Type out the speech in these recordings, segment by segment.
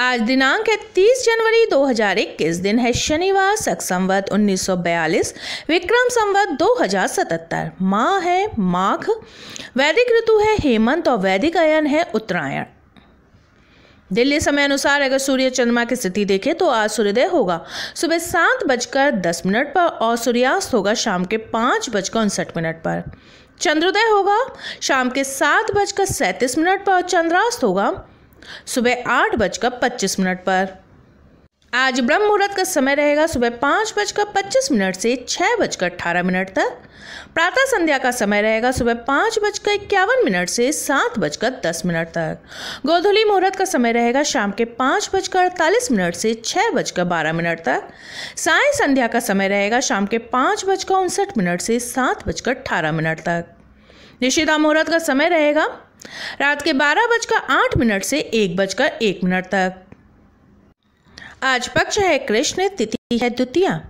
आज दिनांक है 30 जनवरी 2021 दिन है शनिवार सक संवत 1942 विक्रम संवत 2077 माह है माघ वैदिक ऋतु है हेमंत और वैदिक अयन है उत्तरायण दिल्ली समय अनुसार अगर सूर्य चंद्रमा की स्थिति देखें तो आज सूर्योदय होगा सुबह सात बजकर दस मिनट पर और सूर्यास्त होगा शाम के पाँच बजकर उनसठ मिनट पर चंद्रोदय होगा शाम के सात बजकर सैंतीस मिनट पर और चंद्रास्त होगा सुबह आठ बजकर पच्चीस मिनट पर आज ब्रह्म मुहूर्त का समय रहेगा सुबह पाँच बजकर पच्चीस मिनट से छः बजकर अठारह मिनट तक प्रातः संध्या का समय रहेगा सुबह पाँच बजकर इक्यावन मिनट से सात बजकर दस मिनट तक गोधुली मुहूर्त का समय रहेगा शाम के पाँच बजकर अड़तालीस मिनट से छः बजकर बारह मिनट तक साय संध्या का समय रहेगा शाम के पाँच बजकर उनसठ मिनट से सात बजकर अठारह मिनट तक निशिता मुहूर्त का समय रहेगा रात के बारह बजकर आठ मिनट से एक बजकर एक मिनट तक आज पक्ष है कृष्ण तिथि है द्वितीया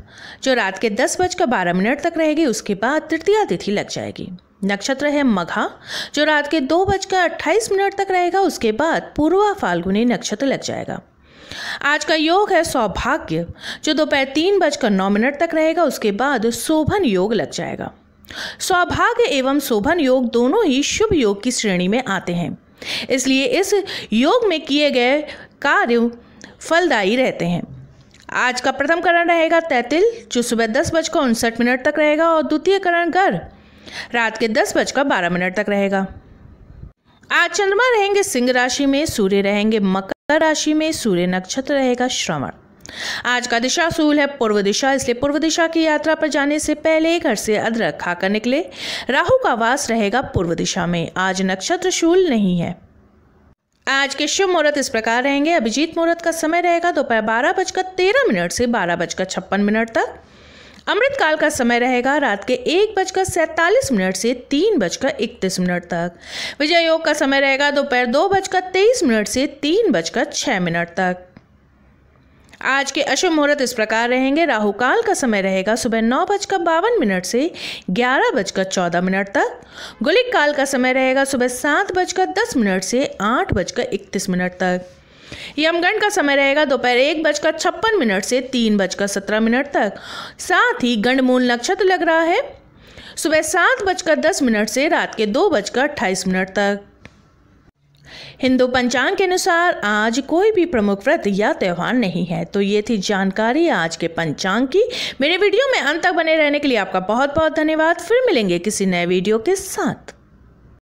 जो रात के दस बजकर बारह मिनट तक रहेगी उसके बाद तृतीया तिथि लग जाएगी नक्षत्र है मघा जो रात के दो बजकर अट्ठाईस मिनट तक रहेगा उसके बाद पूर्वा फाल्गुनी नक्षत्र लग जाएगा आज का योग है सौभाग्य जो दोपहर तीन बजकर नौ मिनट तक रहेगा उसके बाद शोभन योग लग जाएगा सौभाग्य एवं शोभन योग दोनों ही शुभ योग की श्रेणी में आते हैं इसलिए इस योग में किए गए कार्य फलदायी रहते हैं आज का प्रथम करण रहेगा तैतिल जो सुबह दस बजकर उनसठ मिनट तक रहेगा और द्वितीय करण गर रात के दस बजकर बारह मिनट तक रहेगा आज चंद्रमा रहेंगे सिंह राशि में सूर्य रहेंगे मकर राशि में सूर्य नक्षत्र रहेगा श्रवण आज का दिशा सूल है पूर्व दिशा इसलिए पूर्व दिशा की यात्रा पर जाने से पहले घर से अदरक खाकर निकले राहु का वास रहेगा पूर्व दिशा में आज नक्षत्र शूल नहीं है आज के शुभ मुहूर्त इस प्रकार रहेंगे अभिजीत मुहूर्त का समय रहेगा दोपहर बारह बजकर तेरह मिनट से बारह बजकर छप्पन मिनट तक अमृत काल का समय रहेगा रात के एक बजकर सैंतालीस मिनट से तीन बजकर इकतीस मिनट तक विजय योग का समय रहेगा दोपहर दो बजकर तेईस मिनट से तीन बजकर छः मिनट तक आज के अशुभ मुहूर्त इस प्रकार रहेंगे राहु काल का समय रहेगा सुबह नौ बजकर बावन मिनट से ग्यारह बजकर चौदह मिनट तक गुलिक काल का समय रहेगा सुबह सात बजकर दस मिनट से आठ बजकर इकतीस मिनट तक यमगण का समय रहेगा दोपहर एक बजकर छप्पन मिनट से तीन बजकर सत्रह मिनट तक साथ ही गंडमूल नक्षत्र लग रहा है सुबह सात बजकर दस मिनट से रात के दो बजकर अट्ठाईस मिनट तक हिंदू पंचांग के अनुसार आज कोई भी प्रमुख व्रत या त्यौहार नहीं है तो ये थी जानकारी आज के पंचांग की मेरे वीडियो में अंत तक बने रहने के लिए आपका बहुत बहुत धन्यवाद फिर मिलेंगे किसी नए वीडियो के साथ